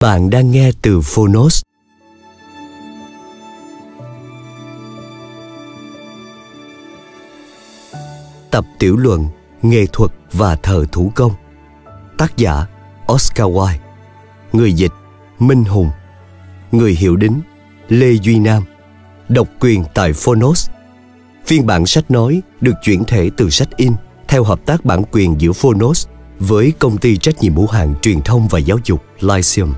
Bạn đang nghe từ Phonos. Tập tiểu luận Nghệ thuật và thờ thủ công Tác giả Oscar Wilde Người dịch Minh Hùng Người hiểu đính Lê Duy Nam Độc quyền tại Phonos Phiên bản sách nói được chuyển thể từ sách in theo hợp tác bản quyền giữa Phonos với công ty trách nhiệm hữu hạn truyền thông và giáo dục Lyceum.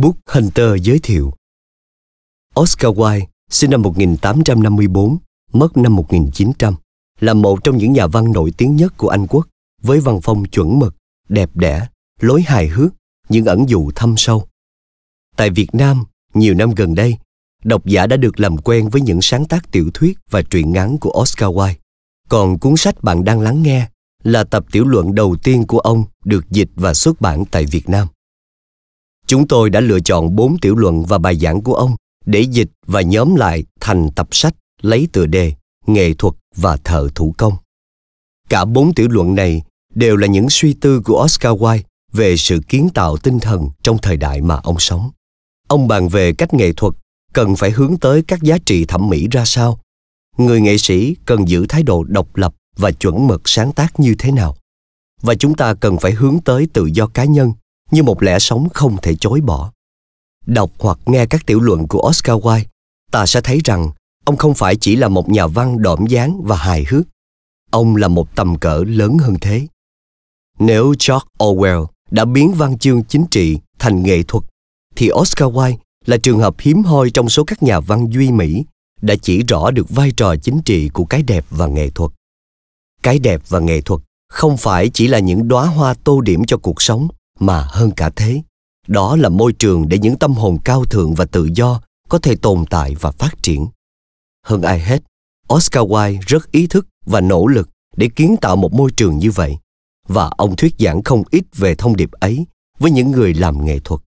Book Hunter giới thiệu. Oscar Wilde, sinh năm 1854, mất năm 1900, là một trong những nhà văn nổi tiếng nhất của Anh quốc, với văn phong chuẩn mực, đẹp đẽ, lối hài hước, những ẩn dụ thâm sâu. Tại Việt Nam, nhiều năm gần đây, độc giả đã được làm quen với những sáng tác tiểu thuyết và truyện ngắn của Oscar Wilde. Còn cuốn sách bạn đang lắng nghe là tập tiểu luận đầu tiên của ông được dịch và xuất bản tại Việt Nam. Chúng tôi đã lựa chọn bốn tiểu luận và bài giảng của ông để dịch và nhóm lại thành tập sách lấy tựa đề Nghệ thuật và thợ thủ công. Cả bốn tiểu luận này đều là những suy tư của Oscar Wilde về sự kiến tạo tinh thần trong thời đại mà ông sống. Ông bàn về cách nghệ thuật cần phải hướng tới các giá trị thẩm mỹ ra sao, người nghệ sĩ cần giữ thái độ độc lập và chuẩn mực sáng tác như thế nào, và chúng ta cần phải hướng tới tự do cá nhân như một lẽ sống không thể chối bỏ. Đọc hoặc nghe các tiểu luận của Oscar Wilde, ta sẽ thấy rằng ông không phải chỉ là một nhà văn đỏm dáng và hài hước. Ông là một tầm cỡ lớn hơn thế. Nếu George Orwell đã biến văn chương chính trị thành nghệ thuật, thì Oscar Wilde là trường hợp hiếm hoi trong số các nhà văn duy Mỹ đã chỉ rõ được vai trò chính trị của cái đẹp và nghệ thuật. Cái đẹp và nghệ thuật không phải chỉ là những đóa hoa tô điểm cho cuộc sống mà hơn cả thế đó là môi trường để những tâm hồn cao thượng và tự do có thể tồn tại và phát triển hơn ai hết oscar wilde rất ý thức và nỗ lực để kiến tạo một môi trường như vậy và ông thuyết giảng không ít về thông điệp ấy với những người làm nghệ thuật.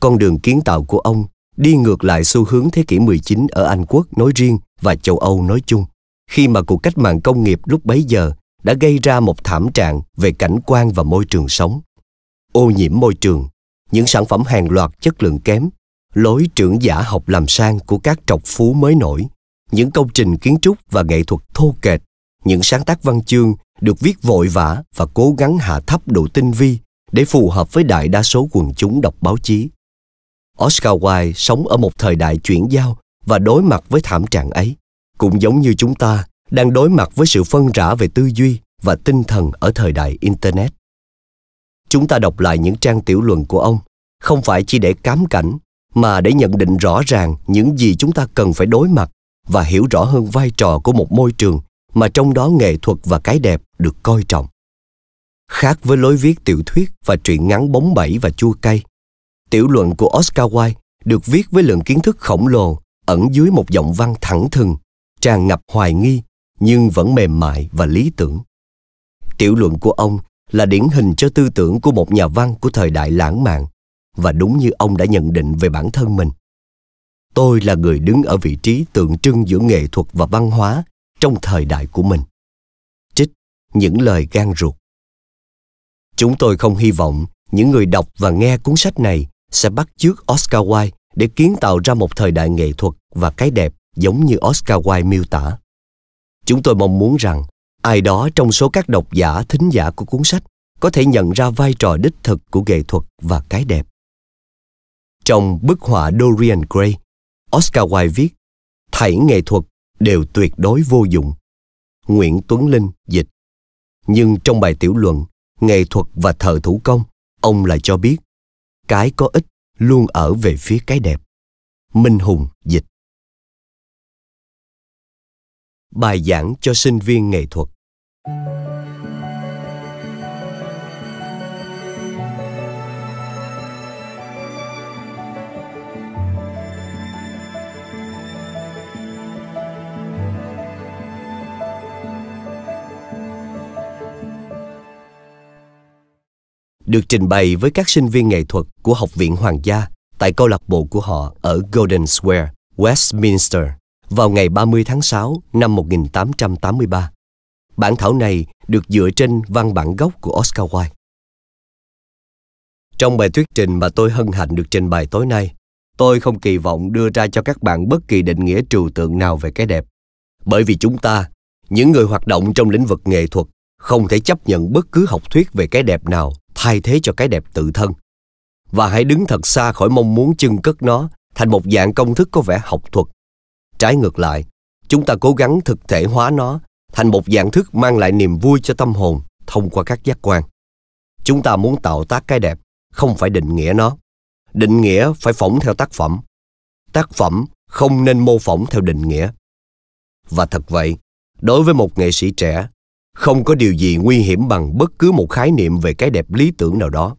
Con đường kiến tạo của ông đi ngược lại xu hướng thế kỷ 19 ở Anh quốc nói riêng và châu Âu nói chung, khi mà cuộc cách mạng công nghiệp lúc bấy giờ đã gây ra một thảm trạng về cảnh quan và môi trường sống ô nhiễm môi trường những sản phẩm hàng loạt chất lượng kém lối trưởng giả học làm sang của các trọc phú mới nổi những công trình kiến trúc và nghệ thuật thô kệch những sáng tác văn chương được viết vội vã và cố gắng hạ thấp độ tinh vi để phù hợp với đại đa số quần chúng đọc báo chí oscar wilde sống ở một thời đại chuyển giao và đối mặt với thảm trạng ấy cũng giống như chúng ta đang đối mặt với sự phân rã về tư duy và tinh thần ở thời đại internet chúng ta đọc lại những trang tiểu luận của ông không phải chỉ để cám cảnh mà để nhận định rõ ràng những gì chúng ta cần phải đối mặt và hiểu rõ hơn vai trò của một môi trường mà trong đó nghệ thuật và cái đẹp được coi trọng khác với lối viết tiểu thuyết và truyện ngắn bóng bẩy và chua cay tiểu luận của oscar wilde được viết với lượng kiến thức khổng lồ ẩn dưới một giọng văn thẳng thừng tràn ngập hoài nghi nhưng vẫn mềm mại và lý tưởng. Tiểu luận của ông là điển hình cho tư tưởng của một nhà văn của thời đại lãng mạn và đúng như ông đã nhận định về bản thân mình. Tôi là người đứng ở vị trí tượng trưng giữa nghệ thuật và văn hóa trong thời đại của mình. Trích những lời gan ruột. Chúng tôi không hy vọng những người đọc và nghe cuốn sách này sẽ bắt chước Oscar Wilde để kiến tạo ra một thời đại nghệ thuật và cái đẹp giống như Oscar Wilde miêu tả. Chúng tôi mong muốn rằng ai đó trong số các độc giả, thính giả của cuốn sách có thể nhận ra vai trò đích thực của nghệ thuật và cái đẹp. Trong bức họa Dorian Gray, Oscar Wilde viết Thảy nghệ thuật đều tuyệt đối vô dụng. Nguyễn Tuấn Linh dịch. Nhưng trong bài tiểu luận Nghệ thuật và thợ thủ công, ông lại cho biết cái có ích luôn ở về phía cái đẹp. Minh Hùng dịch bài giảng cho sinh viên nghệ thuật. được trình bày với các sinh viên nghệ thuật của Học viện Hoàng gia tại câu lạc bộ của họ ở Golden Square, Westminster vào ngày 30 tháng 6 năm 1883. Bản thảo này được dựa trên văn bản gốc của Oscar Wilde. Trong bài thuyết trình mà tôi hân hạnh được trình bày tối nay, tôi không kỳ vọng đưa ra cho các bạn bất kỳ định nghĩa trừu tượng nào về cái đẹp, bởi vì chúng ta, những người hoạt động trong lĩnh vực nghệ thuật, không thể chấp nhận bất cứ học thuyết về cái đẹp nào thay thế cho cái đẹp tự thân. Và hãy đứng thật xa khỏi mong muốn chưng cất nó thành một dạng công thức có vẻ học thuật Trái ngược lại, chúng ta cố gắng thực thể hóa nó thành một dạng thức mang lại niềm vui cho tâm hồn thông qua các giác quan. Chúng ta muốn tạo tác cái đẹp, không phải định nghĩa nó. Định nghĩa phải phỏng theo tác phẩm. Tác phẩm không nên mô phỏng theo định nghĩa. Và thật vậy, đối với một nghệ sĩ trẻ, không có điều gì nguy hiểm bằng bất cứ một khái niệm về cái đẹp lý tưởng nào đó.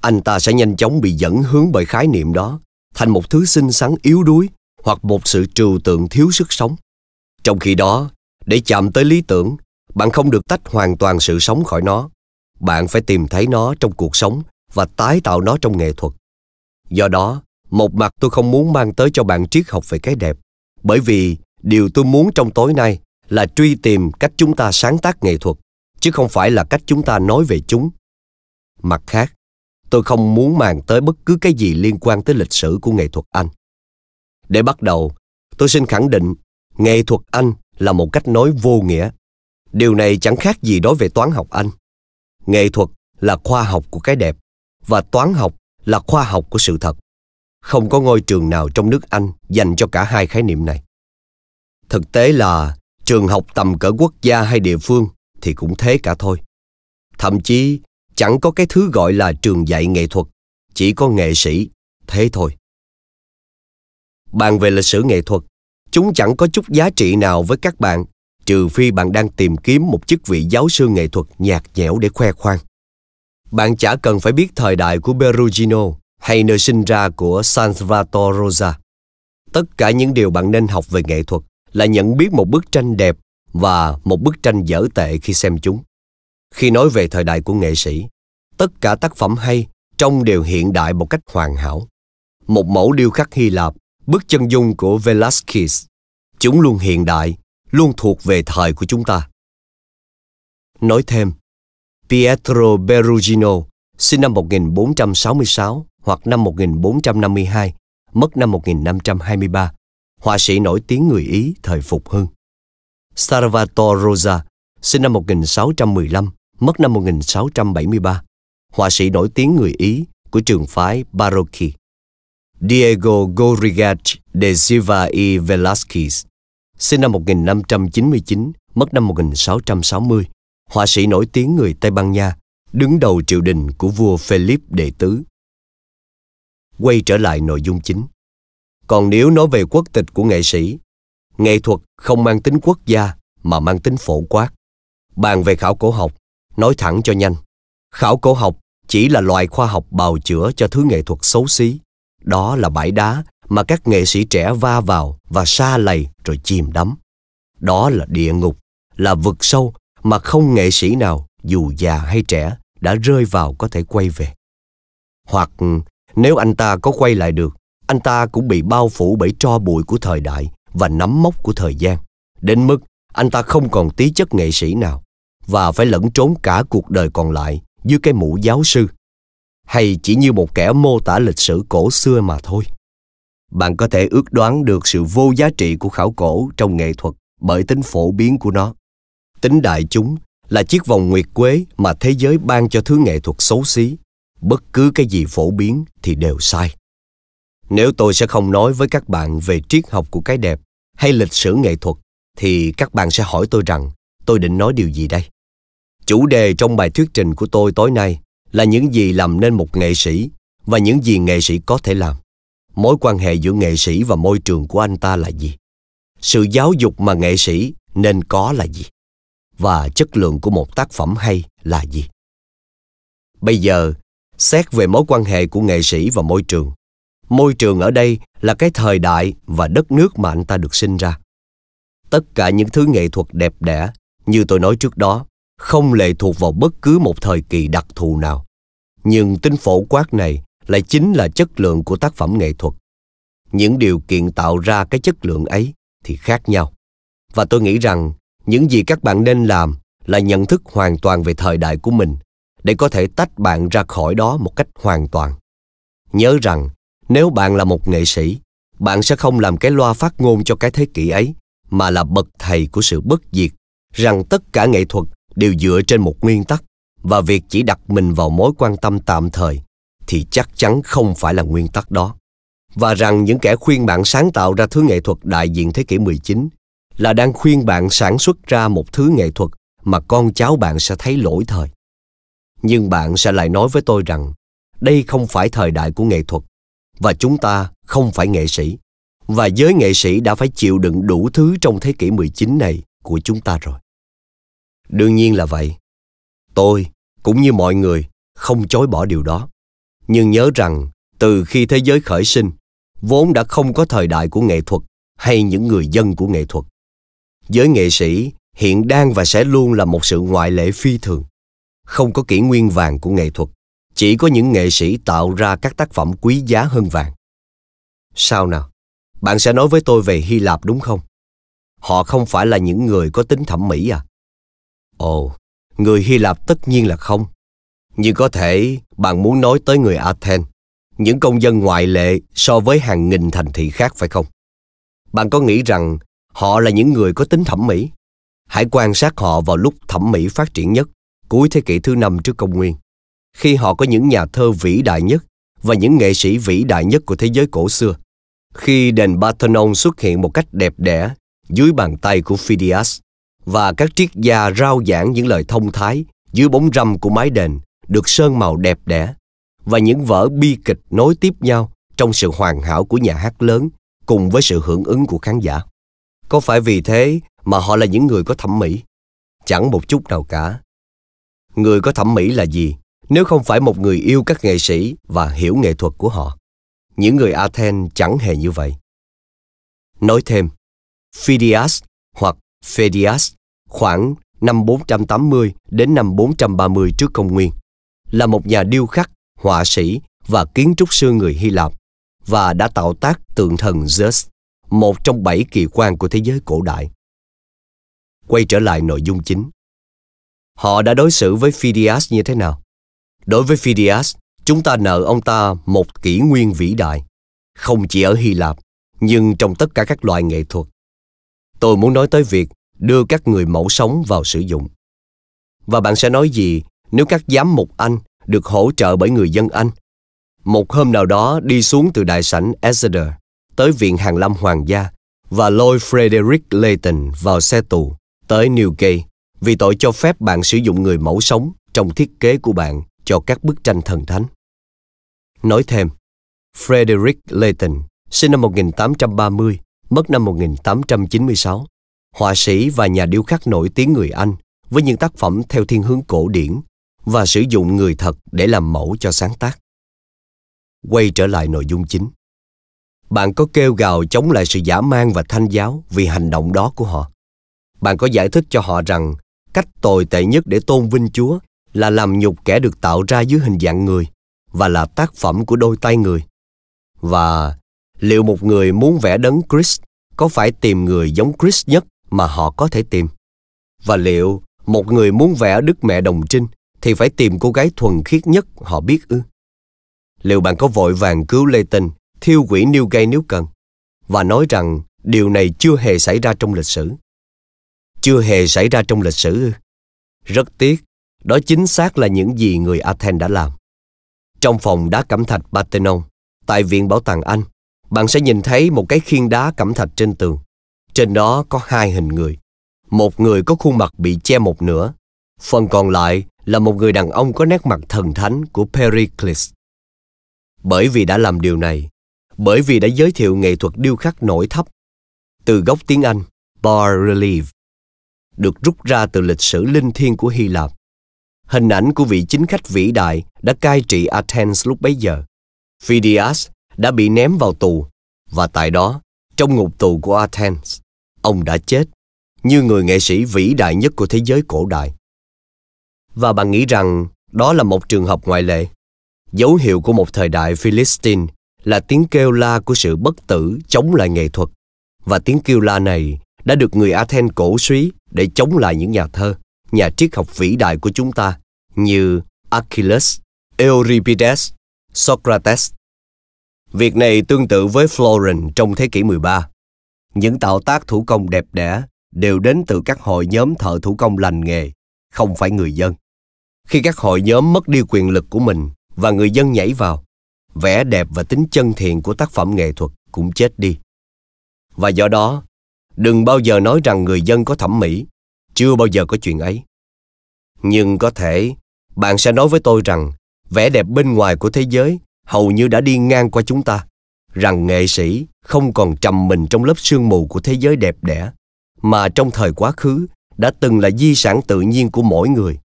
Anh ta sẽ nhanh chóng bị dẫn hướng bởi khái niệm đó thành một thứ xinh xắn yếu đuối hoặc một sự trừu tượng thiếu sức sống. Trong khi đó, để chạm tới lý tưởng, bạn không được tách hoàn toàn sự sống khỏi nó. Bạn phải tìm thấy nó trong cuộc sống và tái tạo nó trong nghệ thuật. Do đó, một mặt tôi không muốn mang tới cho bạn triết học về cái đẹp, bởi vì điều tôi muốn trong tối nay là truy tìm cách chúng ta sáng tác nghệ thuật, chứ không phải là cách chúng ta nói về chúng. Mặt khác, tôi không muốn mang tới bất cứ cái gì liên quan tới lịch sử của nghệ thuật Anh. Để bắt đầu, tôi xin khẳng định nghệ thuật Anh là một cách nói vô nghĩa. Điều này chẳng khác gì đối với toán học Anh. Nghệ thuật là khoa học của cái đẹp và toán học là khoa học của sự thật. Không có ngôi trường nào trong nước Anh dành cho cả hai khái niệm này. Thực tế là trường học tầm cỡ quốc gia hay địa phương thì cũng thế cả thôi. Thậm chí chẳng có cái thứ gọi là trường dạy nghệ thuật, chỉ có nghệ sĩ, thế thôi. Bàn về lịch sử nghệ thuật, chúng chẳng có chút giá trị nào với các bạn, trừ phi bạn đang tìm kiếm một chức vị giáo sư nghệ thuật nhạt nhẽo để khoe khoang. Bạn chả cần phải biết thời đại của Perugino hay nơi sinh ra của Salvatore Rosa. Tất cả những điều bạn nên học về nghệ thuật là nhận biết một bức tranh đẹp và một bức tranh dở tệ khi xem chúng. Khi nói về thời đại của nghệ sĩ, tất cả tác phẩm hay trông đều hiện đại một cách hoàn hảo. Một mẫu điêu khắc Hy Lạp bức chân dung của Velázquez. Chúng luôn hiện đại, luôn thuộc về thời của chúng ta. Nói thêm, Pietro Perugino, sinh năm 1466 hoặc năm 1452, mất năm 1523, họa sĩ nổi tiếng người Ý thời Phục Hưng. Salvatore Rosa, sinh năm 1615, mất năm 1673, họa sĩ nổi tiếng người Ý của trường phái Barocchi. Diego Gorrigat de Silva y Velázquez, sinh năm 1599, mất năm 1660, họa sĩ nổi tiếng người Tây Ban Nha, đứng đầu triều đình của vua Philip đệ tứ. Quay trở lại nội dung chính. Còn nếu nói về quốc tịch của nghệ sĩ, nghệ thuật không mang tính quốc gia mà mang tính phổ quát. Bàn về khảo cổ học, nói thẳng cho nhanh. Khảo cổ học chỉ là loại khoa học bào chữa cho thứ nghệ thuật xấu xí, đó là bãi đá mà các nghệ sĩ trẻ va vào và xa lầy rồi chìm đắm. Đó là địa ngục, là vực sâu mà không nghệ sĩ nào, dù già hay trẻ, đã rơi vào có thể quay về. Hoặc nếu anh ta có quay lại được, anh ta cũng bị bao phủ bởi tro bụi của thời đại và nắm mốc của thời gian, đến mức anh ta không còn tí chất nghệ sĩ nào và phải lẫn trốn cả cuộc đời còn lại dưới cái mũ giáo sư hay chỉ như một kẻ mô tả lịch sử cổ xưa mà thôi bạn có thể ước đoán được sự vô giá trị của khảo cổ trong nghệ thuật bởi tính phổ biến của nó tính đại chúng là chiếc vòng nguyệt quế mà thế giới ban cho thứ nghệ thuật xấu xí bất cứ cái gì phổ biến thì đều sai nếu tôi sẽ không nói với các bạn về triết học của cái đẹp hay lịch sử nghệ thuật thì các bạn sẽ hỏi tôi rằng tôi định nói điều gì đây chủ đề trong bài thuyết trình của tôi tối nay là những gì làm nên một nghệ sĩ và những gì nghệ sĩ có thể làm mối quan hệ giữa nghệ sĩ và môi trường của anh ta là gì sự giáo dục mà nghệ sĩ nên có là gì và chất lượng của một tác phẩm hay là gì bây giờ xét về mối quan hệ của nghệ sĩ và môi trường môi trường ở đây là cái thời đại và đất nước mà anh ta được sinh ra tất cả những thứ nghệ thuật đẹp đẽ như tôi nói trước đó không lệ thuộc vào bất cứ một thời kỳ đặc thù nào. Nhưng tính phổ quát này lại chính là chất lượng của tác phẩm nghệ thuật. Những điều kiện tạo ra cái chất lượng ấy thì khác nhau. Và tôi nghĩ rằng những gì các bạn nên làm là nhận thức hoàn toàn về thời đại của mình để có thể tách bạn ra khỏi đó một cách hoàn toàn. Nhớ rằng, nếu bạn là một nghệ sĩ, bạn sẽ không làm cái loa phát ngôn cho cái thế kỷ ấy, mà là bậc thầy của sự bất diệt, rằng tất cả nghệ thuật đều dựa trên một nguyên tắc và việc chỉ đặt mình vào mối quan tâm tạm thời thì chắc chắn không phải là nguyên tắc đó. Và rằng những kẻ khuyên bạn sáng tạo ra thứ nghệ thuật đại diện thế kỷ 19 là đang khuyên bạn sản xuất ra một thứ nghệ thuật mà con cháu bạn sẽ thấy lỗi thời. Nhưng bạn sẽ lại nói với tôi rằng đây không phải thời đại của nghệ thuật và chúng ta không phải nghệ sĩ và giới nghệ sĩ đã phải chịu đựng đủ thứ trong thế kỷ 19 này của chúng ta rồi đương nhiên là vậy tôi cũng như mọi người không chối bỏ điều đó nhưng nhớ rằng từ khi thế giới khởi sinh vốn đã không có thời đại của nghệ thuật hay những người dân của nghệ thuật giới nghệ sĩ hiện đang và sẽ luôn là một sự ngoại lệ phi thường không có kỷ nguyên vàng của nghệ thuật chỉ có những nghệ sĩ tạo ra các tác phẩm quý giá hơn vàng sao nào bạn sẽ nói với tôi về hy lạp đúng không họ không phải là những người có tính thẩm mỹ à Ồ, người Hy Lạp tất nhiên là không. Nhưng có thể bạn muốn nói tới người Athens, những công dân ngoại lệ so với hàng nghìn thành thị khác phải không? Bạn có nghĩ rằng họ là những người có tính thẩm mỹ? Hãy quan sát họ vào lúc thẩm mỹ phát triển nhất, cuối thế kỷ thứ năm trước công nguyên, khi họ có những nhà thơ vĩ đại nhất và những nghệ sĩ vĩ đại nhất của thế giới cổ xưa. Khi đền Parthenon xuất hiện một cách đẹp đẽ dưới bàn tay của Phidias, và các triết gia rao giảng những lời thông thái dưới bóng râm của mái đền được sơn màu đẹp đẽ và những vở bi kịch nối tiếp nhau trong sự hoàn hảo của nhà hát lớn cùng với sự hưởng ứng của khán giả. Có phải vì thế mà họ là những người có thẩm mỹ? Chẳng một chút nào cả. Người có thẩm mỹ là gì nếu không phải một người yêu các nghệ sĩ và hiểu nghệ thuật của họ? Những người Athens chẳng hề như vậy. Nói thêm, Phidias hoặc Phidias khoảng năm 480 đến năm 430 trước công nguyên, là một nhà điêu khắc, họa sĩ và kiến trúc sư người Hy Lạp và đã tạo tác tượng thần Zeus, một trong bảy kỳ quan của thế giới cổ đại. Quay trở lại nội dung chính. Họ đã đối xử với Phidias như thế nào? Đối với Phidias, chúng ta nợ ông ta một kỷ nguyên vĩ đại, không chỉ ở Hy Lạp, nhưng trong tất cả các loại nghệ thuật. Tôi muốn nói tới việc đưa các người mẫu sống vào sử dụng. Và bạn sẽ nói gì nếu các giám mục Anh được hỗ trợ bởi người dân Anh? Một hôm nào đó đi xuống từ đại sảnh Exeter tới Viện Hàng Lâm Hoàng gia và lôi Frederick Layton vào xe tù tới Newgate vì tội cho phép bạn sử dụng người mẫu sống trong thiết kế của bạn cho các bức tranh thần thánh. Nói thêm, Frederick Layton, sinh năm 1830, mất năm 1896, họa sĩ và nhà điêu khắc nổi tiếng người Anh với những tác phẩm theo thiên hướng cổ điển và sử dụng người thật để làm mẫu cho sáng tác. Quay trở lại nội dung chính. Bạn có kêu gào chống lại sự giả man và thanh giáo vì hành động đó của họ. Bạn có giải thích cho họ rằng cách tồi tệ nhất để tôn vinh Chúa là làm nhục kẻ được tạo ra dưới hình dạng người và là tác phẩm của đôi tay người. Và liệu một người muốn vẽ đấng Christ có phải tìm người giống Christ nhất mà họ có thể tìm. Và liệu một người muốn vẽ Đức Mẹ Đồng Trinh thì phải tìm cô gái thuần khiết nhất họ biết ư? Liệu bạn có vội vàng cứu Lê Tinh, thiêu quỷ Newgate nếu cần, và nói rằng điều này chưa hề xảy ra trong lịch sử? Chưa hề xảy ra trong lịch sử ư? Rất tiếc, đó chính xác là những gì người Athens đã làm. Trong phòng đá cẩm thạch Parthenon, tại Viện Bảo tàng Anh, bạn sẽ nhìn thấy một cái khiên đá cẩm thạch trên tường. Trên đó có hai hình người. Một người có khuôn mặt bị che một nửa. Phần còn lại là một người đàn ông có nét mặt thần thánh của Pericles. Bởi vì đã làm điều này, bởi vì đã giới thiệu nghệ thuật điêu khắc nổi thấp, từ gốc tiếng Anh, bar relief, được rút ra từ lịch sử linh thiêng của Hy Lạp. Hình ảnh của vị chính khách vĩ đại đã cai trị Athens lúc bấy giờ. Phidias đã bị ném vào tù và tại đó trong ngục tù của Athens, ông đã chết như người nghệ sĩ vĩ đại nhất của thế giới cổ đại. Và bạn nghĩ rằng đó là một trường hợp ngoại lệ. Dấu hiệu của một thời đại Philistine là tiếng kêu la của sự bất tử chống lại nghệ thuật. Và tiếng kêu la này đã được người Athens cổ suý để chống lại những nhà thơ, nhà triết học vĩ đại của chúng ta như Achilles, Euripides, Socrates Việc này tương tự với Florence trong thế kỷ 13. Những tạo tác thủ công đẹp đẽ đều đến từ các hội nhóm thợ thủ công lành nghề, không phải người dân. Khi các hội nhóm mất đi quyền lực của mình và người dân nhảy vào, vẻ đẹp và tính chân thiện của tác phẩm nghệ thuật cũng chết đi. Và do đó, đừng bao giờ nói rằng người dân có thẩm mỹ, chưa bao giờ có chuyện ấy. Nhưng có thể bạn sẽ nói với tôi rằng vẻ đẹp bên ngoài của thế giới hầu như đã đi ngang qua chúng ta rằng nghệ sĩ không còn trầm mình trong lớp sương mù của thế giới đẹp đẽ mà trong thời quá khứ đã từng là di sản tự nhiên của mỗi người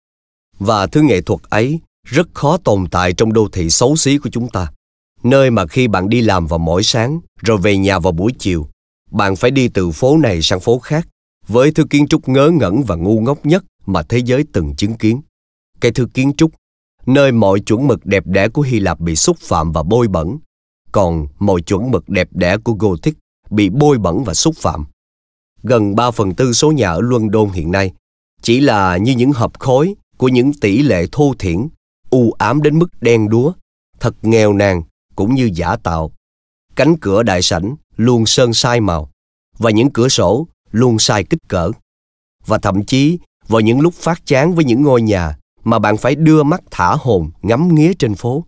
và thứ nghệ thuật ấy rất khó tồn tại trong đô thị xấu xí của chúng ta nơi mà khi bạn đi làm vào mỗi sáng rồi về nhà vào buổi chiều bạn phải đi từ phố này sang phố khác với thứ kiến trúc ngớ ngẩn và ngu ngốc nhất mà thế giới từng chứng kiến cái thứ kiến trúc nơi mọi chuẩn mực đẹp đẽ của Hy Lạp bị xúc phạm và bôi bẩn, còn mọi chuẩn mực đẹp đẽ của Gothic bị bôi bẩn và xúc phạm. Gần 3 phần tư số nhà ở London hiện nay chỉ là như những hợp khối của những tỷ lệ thô thiển, u ám đến mức đen đúa, thật nghèo nàn cũng như giả tạo. Cánh cửa đại sảnh luôn sơn sai màu và những cửa sổ luôn sai kích cỡ. Và thậm chí vào những lúc phát chán với những ngôi nhà mà bạn phải đưa mắt thả hồn ngắm nghía trên phố.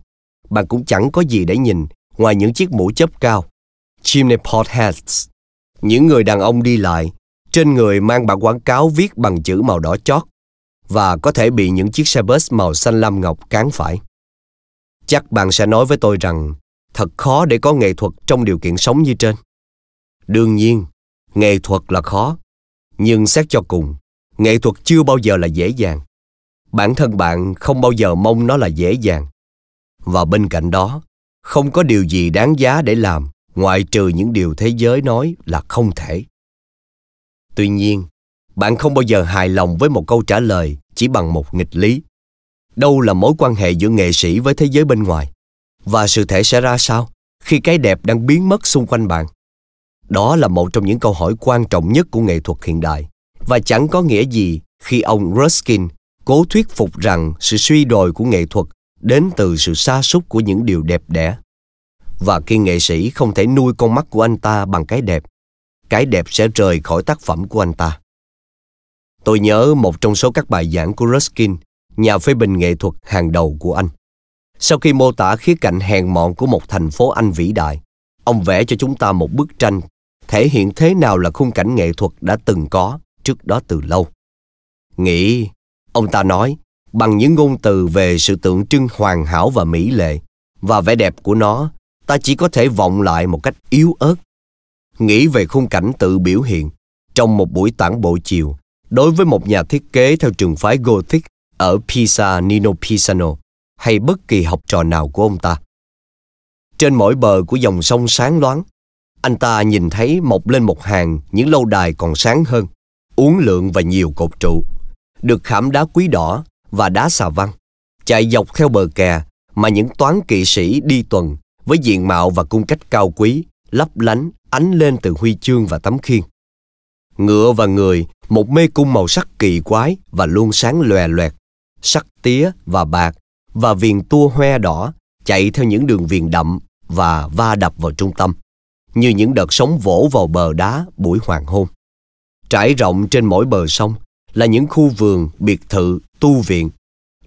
Bạn cũng chẳng có gì để nhìn ngoài những chiếc mũ chớp cao, chimney pot hats, những người đàn ông đi lại, trên người mang bản quảng cáo viết bằng chữ màu đỏ chót và có thể bị những chiếc xe bus màu xanh lam ngọc cán phải. Chắc bạn sẽ nói với tôi rằng thật khó để có nghệ thuật trong điều kiện sống như trên. Đương nhiên, nghệ thuật là khó, nhưng xét cho cùng, nghệ thuật chưa bao giờ là dễ dàng bản thân bạn không bao giờ mong nó là dễ dàng và bên cạnh đó không có điều gì đáng giá để làm ngoại trừ những điều thế giới nói là không thể tuy nhiên bạn không bao giờ hài lòng với một câu trả lời chỉ bằng một nghịch lý đâu là mối quan hệ giữa nghệ sĩ với thế giới bên ngoài và sự thể sẽ ra sao khi cái đẹp đang biến mất xung quanh bạn đó là một trong những câu hỏi quan trọng nhất của nghệ thuật hiện đại và chẳng có nghĩa gì khi ông Ruskin cố thuyết phục rằng sự suy đồi của nghệ thuật đến từ sự xa xúc của những điều đẹp đẽ và khi nghệ sĩ không thể nuôi con mắt của anh ta bằng cái đẹp cái đẹp sẽ rời khỏi tác phẩm của anh ta tôi nhớ một trong số các bài giảng của ruskin nhà phê bình nghệ thuật hàng đầu của anh sau khi mô tả khía cạnh hèn mọn của một thành phố anh vĩ đại ông vẽ cho chúng ta một bức tranh thể hiện thế nào là khung cảnh nghệ thuật đã từng có trước đó từ lâu nghĩ Ông ta nói, bằng những ngôn từ về sự tượng trưng hoàn hảo và mỹ lệ, và vẻ đẹp của nó, ta chỉ có thể vọng lại một cách yếu ớt. Nghĩ về khung cảnh tự biểu hiện, trong một buổi tản bộ chiều, đối với một nhà thiết kế theo trường phái Gothic ở Pisa Nino Pisano, hay bất kỳ học trò nào của ông ta. Trên mỗi bờ của dòng sông sáng loáng, anh ta nhìn thấy mọc lên một hàng những lâu đài còn sáng hơn, uốn lượn và nhiều cột trụ được khảm đá quý đỏ và đá xà văn, chạy dọc theo bờ kè mà những toán kỵ sĩ đi tuần với diện mạo và cung cách cao quý, lấp lánh, ánh lên từ huy chương và tấm khiên. Ngựa và người, một mê cung màu sắc kỳ quái và luôn sáng lòe loẹt, sắc tía và bạc, và viền tua hoe đỏ chạy theo những đường viền đậm và va đập vào trung tâm, như những đợt sóng vỗ vào bờ đá buổi hoàng hôn. Trải rộng trên mỗi bờ sông là những khu vườn, biệt thự, tu viện,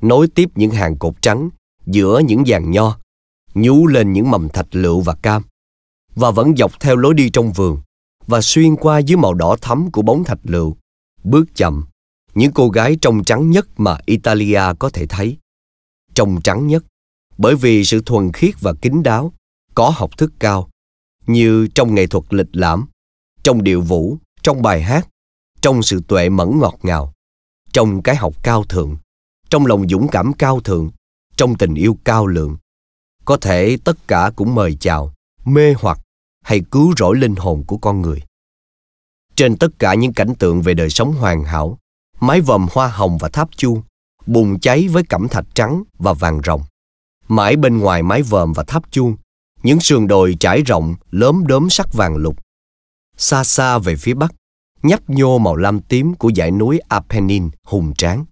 nối tiếp những hàng cột trắng, giữa những dàn nho, nhú lên những mầm thạch lựu và cam, và vẫn dọc theo lối đi trong vườn, và xuyên qua dưới màu đỏ thắm của bóng thạch lựu, bước chậm, những cô gái trong trắng nhất mà Italia có thể thấy. Trong trắng nhất, bởi vì sự thuần khiết và kín đáo, có học thức cao, như trong nghệ thuật lịch lãm, trong điệu vũ, trong bài hát, trong sự tuệ mẫn ngọt ngào, trong cái học cao thượng, trong lòng dũng cảm cao thượng, trong tình yêu cao lượng. Có thể tất cả cũng mời chào, mê hoặc hay cứu rỗi linh hồn của con người. Trên tất cả những cảnh tượng về đời sống hoàn hảo, mái vòm hoa hồng và tháp chuông, bùng cháy với cẩm thạch trắng và vàng rồng. Mãi bên ngoài mái vòm và tháp chuông, những sườn đồi trải rộng, lớm đốm sắc vàng lục. Xa xa về phía bắc, nhấp nhô màu lam tím của dãy núi Apennine hùng tráng.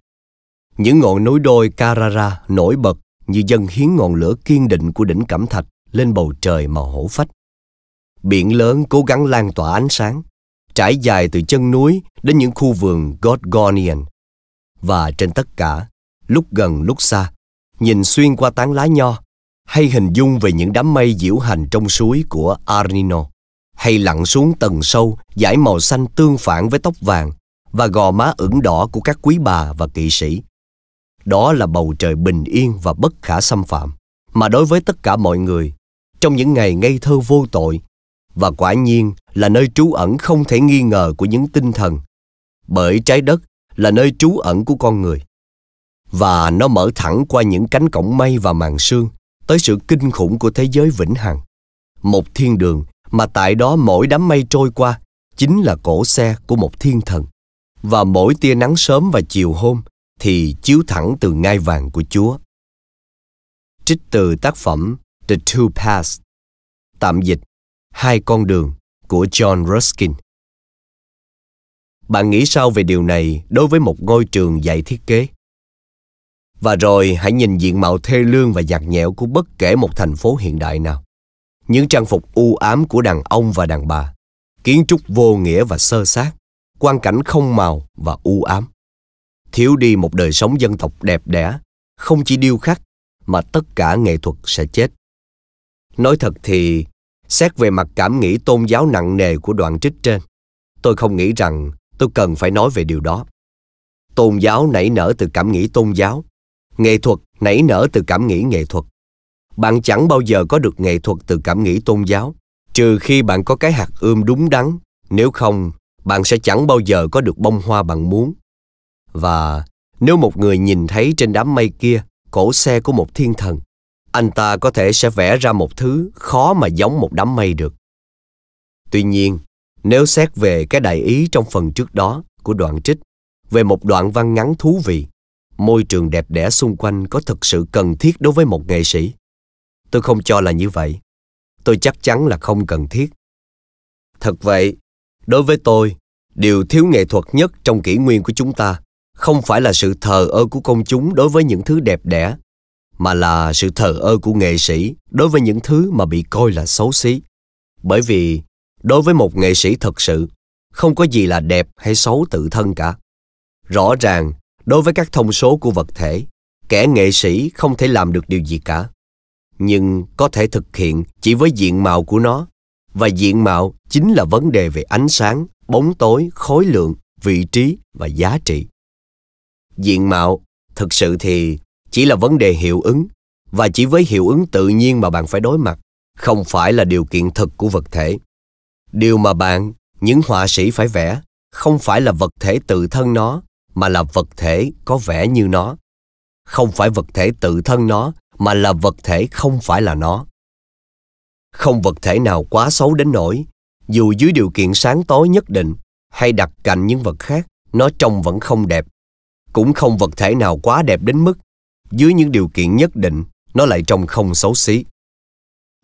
Những ngọn núi đôi Carrara nổi bật như dân hiến ngọn lửa kiên định của đỉnh Cẩm Thạch lên bầu trời màu hổ phách. Biển lớn cố gắng lan tỏa ánh sáng, trải dài từ chân núi đến những khu vườn Godgonian. Và trên tất cả, lúc gần lúc xa, nhìn xuyên qua tán lá nho, hay hình dung về những đám mây diễu hành trong suối của Arnino hay lặn xuống tầng sâu giải màu xanh tương phản với tóc vàng và gò má ửng đỏ của các quý bà và kỵ sĩ. Đó là bầu trời bình yên và bất khả xâm phạm mà đối với tất cả mọi người trong những ngày ngây thơ vô tội và quả nhiên là nơi trú ẩn không thể nghi ngờ của những tinh thần bởi trái đất là nơi trú ẩn của con người và nó mở thẳng qua những cánh cổng mây và màn sương tới sự kinh khủng của thế giới vĩnh hằng một thiên đường mà tại đó mỗi đám mây trôi qua chính là cổ xe của một thiên thần. Và mỗi tia nắng sớm và chiều hôm thì chiếu thẳng từ ngai vàng của Chúa. Trích từ tác phẩm The Two Paths, tạm dịch Hai con đường của John Ruskin. Bạn nghĩ sao về điều này đối với một ngôi trường dạy thiết kế? Và rồi hãy nhìn diện mạo thê lương và giặt nhẽo của bất kể một thành phố hiện đại nào những trang phục u ám của đàn ông và đàn bà, kiến trúc vô nghĩa và sơ sát, quan cảnh không màu và u ám. Thiếu đi một đời sống dân tộc đẹp đẽ, không chỉ điêu khắc mà tất cả nghệ thuật sẽ chết. Nói thật thì, xét về mặt cảm nghĩ tôn giáo nặng nề của đoạn trích trên, tôi không nghĩ rằng tôi cần phải nói về điều đó. Tôn giáo nảy nở từ cảm nghĩ tôn giáo, nghệ thuật nảy nở từ cảm nghĩ nghệ thuật bạn chẳng bao giờ có được nghệ thuật từ cảm nghĩ tôn giáo, trừ khi bạn có cái hạt ươm đúng đắn, nếu không, bạn sẽ chẳng bao giờ có được bông hoa bạn muốn. Và nếu một người nhìn thấy trên đám mây kia cổ xe của một thiên thần, anh ta có thể sẽ vẽ ra một thứ khó mà giống một đám mây được. Tuy nhiên, nếu xét về cái đại ý trong phần trước đó của đoạn trích, về một đoạn văn ngắn thú vị, môi trường đẹp đẽ xung quanh có thực sự cần thiết đối với một nghệ sĩ. Tôi không cho là như vậy. Tôi chắc chắn là không cần thiết. Thật vậy, đối với tôi, điều thiếu nghệ thuật nhất trong kỷ nguyên của chúng ta không phải là sự thờ ơ của công chúng đối với những thứ đẹp đẽ, mà là sự thờ ơ của nghệ sĩ đối với những thứ mà bị coi là xấu xí. Bởi vì đối với một nghệ sĩ thật sự, không có gì là đẹp hay xấu tự thân cả. Rõ ràng, đối với các thông số của vật thể, kẻ nghệ sĩ không thể làm được điều gì cả nhưng có thể thực hiện chỉ với diện mạo của nó và diện mạo chính là vấn đề về ánh sáng bóng tối khối lượng vị trí và giá trị diện mạo thực sự thì chỉ là vấn đề hiệu ứng và chỉ với hiệu ứng tự nhiên mà bạn phải đối mặt không phải là điều kiện thực của vật thể điều mà bạn những họa sĩ phải vẽ không phải là vật thể tự thân nó mà là vật thể có vẻ như nó không phải vật thể tự thân nó mà là vật thể không phải là nó. Không vật thể nào quá xấu đến nỗi, dù dưới điều kiện sáng tối nhất định hay đặt cạnh những vật khác, nó trông vẫn không đẹp. Cũng không vật thể nào quá đẹp đến mức, dưới những điều kiện nhất định, nó lại trông không xấu xí.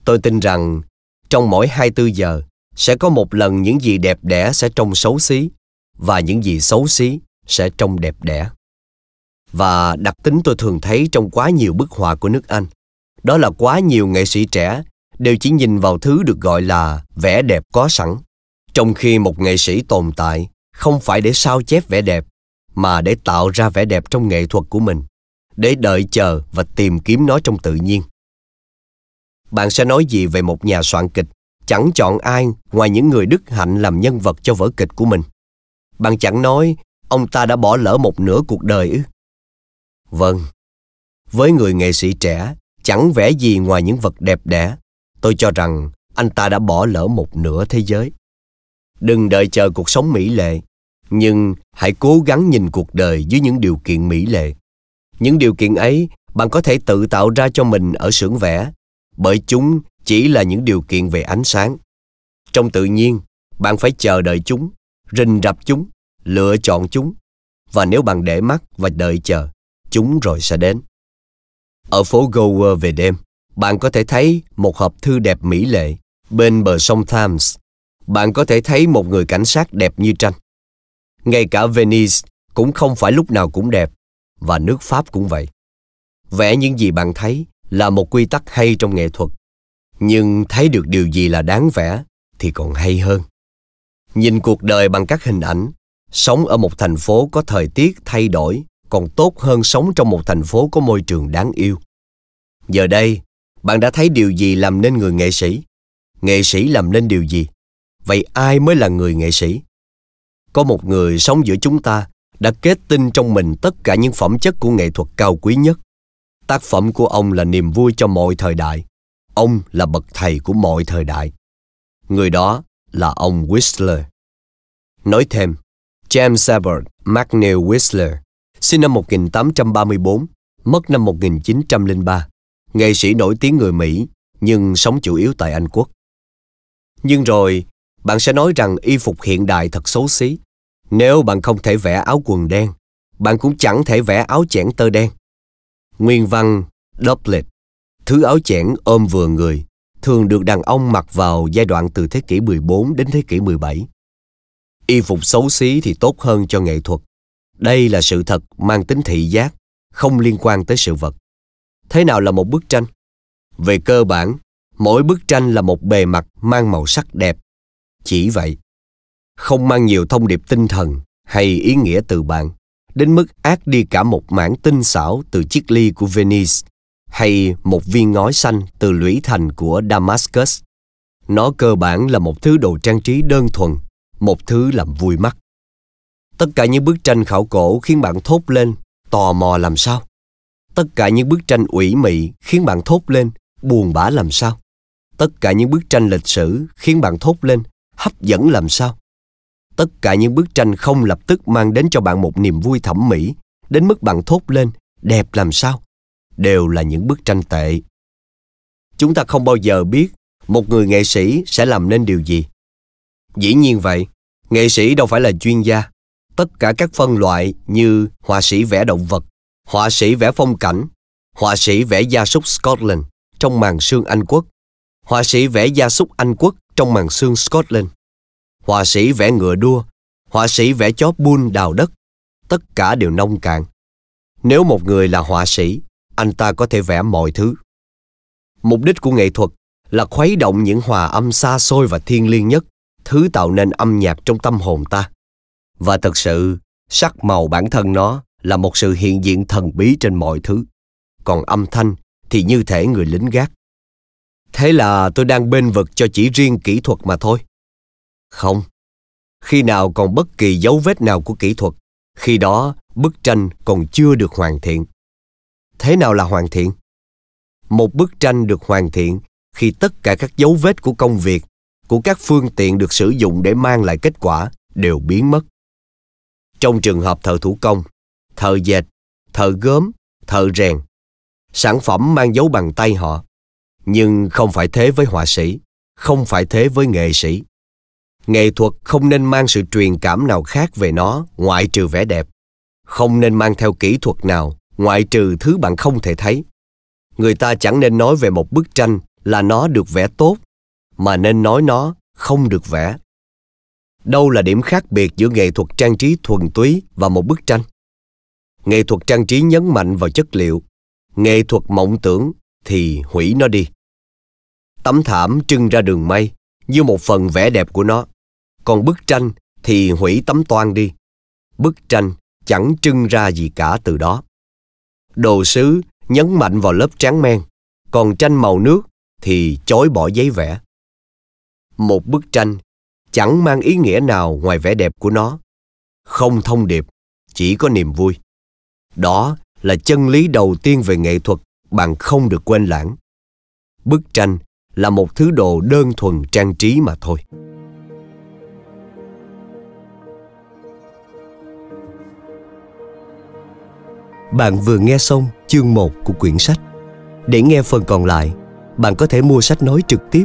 Tôi tin rằng, trong mỗi hai 24 giờ, sẽ có một lần những gì đẹp đẽ sẽ trông xấu xí, và những gì xấu xí sẽ trông đẹp đẽ và đặc tính tôi thường thấy trong quá nhiều bức họa của nước Anh. Đó là quá nhiều nghệ sĩ trẻ đều chỉ nhìn vào thứ được gọi là vẻ đẹp có sẵn, trong khi một nghệ sĩ tồn tại không phải để sao chép vẻ đẹp mà để tạo ra vẻ đẹp trong nghệ thuật của mình, để đợi chờ và tìm kiếm nó trong tự nhiên. Bạn sẽ nói gì về một nhà soạn kịch chẳng chọn ai ngoài những người đức hạnh làm nhân vật cho vở kịch của mình? Bạn chẳng nói ông ta đã bỏ lỡ một nửa cuộc đời ư? Vâng, với người nghệ sĩ trẻ, chẳng vẽ gì ngoài những vật đẹp đẽ. Tôi cho rằng anh ta đã bỏ lỡ một nửa thế giới. Đừng đợi chờ cuộc sống mỹ lệ, nhưng hãy cố gắng nhìn cuộc đời dưới những điều kiện mỹ lệ. Những điều kiện ấy bạn có thể tự tạo ra cho mình ở xưởng vẽ, bởi chúng chỉ là những điều kiện về ánh sáng. Trong tự nhiên, bạn phải chờ đợi chúng, rình rập chúng, lựa chọn chúng. Và nếu bạn để mắt và đợi chờ, chúng rồi sẽ đến. Ở phố Gower về đêm, bạn có thể thấy một hộp thư đẹp mỹ lệ bên bờ sông Thames. Bạn có thể thấy một người cảnh sát đẹp như tranh. Ngay cả Venice cũng không phải lúc nào cũng đẹp, và nước Pháp cũng vậy. Vẽ những gì bạn thấy là một quy tắc hay trong nghệ thuật, nhưng thấy được điều gì là đáng vẽ thì còn hay hơn. Nhìn cuộc đời bằng các hình ảnh, sống ở một thành phố có thời tiết thay đổi còn tốt hơn sống trong một thành phố có môi trường đáng yêu. Giờ đây, bạn đã thấy điều gì làm nên người nghệ sĩ? Nghệ sĩ làm nên điều gì? Vậy ai mới là người nghệ sĩ? Có một người sống giữa chúng ta đã kết tinh trong mình tất cả những phẩm chất của nghệ thuật cao quý nhất. Tác phẩm của ông là niềm vui cho mọi thời đại. Ông là bậc thầy của mọi thời đại. Người đó là ông Whistler. Nói thêm, James Abbott McNeil Whistler sinh năm 1834, mất năm 1903, nghệ sĩ nổi tiếng người Mỹ nhưng sống chủ yếu tại Anh Quốc. Nhưng rồi, bạn sẽ nói rằng y phục hiện đại thật xấu xí. Nếu bạn không thể vẽ áo quần đen, bạn cũng chẳng thể vẽ áo chẽn tơ đen. Nguyên văn doublet, thứ áo chẽn ôm vừa người, thường được đàn ông mặc vào giai đoạn từ thế kỷ 14 đến thế kỷ 17. Y phục xấu xí thì tốt hơn cho nghệ thuật, đây là sự thật mang tính thị giác, không liên quan tới sự vật. Thế nào là một bức tranh? Về cơ bản, mỗi bức tranh là một bề mặt mang màu sắc đẹp. Chỉ vậy, không mang nhiều thông điệp tinh thần hay ý nghĩa từ bạn, đến mức ác đi cả một mảng tinh xảo từ chiếc ly của Venice hay một viên ngói xanh từ lũy thành của Damascus. Nó cơ bản là một thứ đồ trang trí đơn thuần, một thứ làm vui mắt. Tất cả những bức tranh khảo cổ khiến bạn thốt lên, tò mò làm sao? Tất cả những bức tranh ủy mị khiến bạn thốt lên, buồn bã làm sao? Tất cả những bức tranh lịch sử khiến bạn thốt lên, hấp dẫn làm sao? Tất cả những bức tranh không lập tức mang đến cho bạn một niềm vui thẩm mỹ, đến mức bạn thốt lên, đẹp làm sao? Đều là những bức tranh tệ. Chúng ta không bao giờ biết một người nghệ sĩ sẽ làm nên điều gì. Dĩ nhiên vậy, nghệ sĩ đâu phải là chuyên gia, tất cả các phân loại như họa sĩ vẽ động vật, họa sĩ vẽ phong cảnh, họa sĩ vẽ gia súc Scotland trong màn xương Anh quốc, họa sĩ vẽ gia súc Anh quốc trong màn xương Scotland, họa sĩ vẽ ngựa đua, họa sĩ vẽ chó bull đào đất, tất cả đều nông cạn. Nếu một người là họa sĩ, anh ta có thể vẽ mọi thứ. Mục đích của nghệ thuật là khuấy động những hòa âm xa xôi và thiêng liêng nhất, thứ tạo nên âm nhạc trong tâm hồn ta. Và thực sự, sắc màu bản thân nó là một sự hiện diện thần bí trên mọi thứ. Còn âm thanh thì như thể người lính gác. Thế là tôi đang bên vực cho chỉ riêng kỹ thuật mà thôi. Không, khi nào còn bất kỳ dấu vết nào của kỹ thuật, khi đó bức tranh còn chưa được hoàn thiện. Thế nào là hoàn thiện? Một bức tranh được hoàn thiện khi tất cả các dấu vết của công việc, của các phương tiện được sử dụng để mang lại kết quả đều biến mất trong trường hợp thợ thủ công, thợ dệt, thợ gốm, thợ rèn. Sản phẩm mang dấu bằng tay họ, nhưng không phải thế với họa sĩ, không phải thế với nghệ sĩ. Nghệ thuật không nên mang sự truyền cảm nào khác về nó ngoại trừ vẻ đẹp, không nên mang theo kỹ thuật nào ngoại trừ thứ bạn không thể thấy. Người ta chẳng nên nói về một bức tranh là nó được vẽ tốt, mà nên nói nó không được vẽ đâu là điểm khác biệt giữa nghệ thuật trang trí thuần túy và một bức tranh nghệ thuật trang trí nhấn mạnh vào chất liệu nghệ thuật mộng tưởng thì hủy nó đi tấm thảm trưng ra đường mây như một phần vẻ đẹp của nó còn bức tranh thì hủy tấm toan đi bức tranh chẳng trưng ra gì cả từ đó đồ sứ nhấn mạnh vào lớp tráng men còn tranh màu nước thì chối bỏ giấy vẽ một bức tranh chẳng mang ý nghĩa nào ngoài vẻ đẹp của nó không thông điệp chỉ có niềm vui đó là chân lý đầu tiên về nghệ thuật bạn không được quên lãng bức tranh là một thứ đồ đơn thuần trang trí mà thôi Bạn vừa nghe xong chương 1 của quyển sách. Để nghe phần còn lại, bạn có thể mua sách nói trực tiếp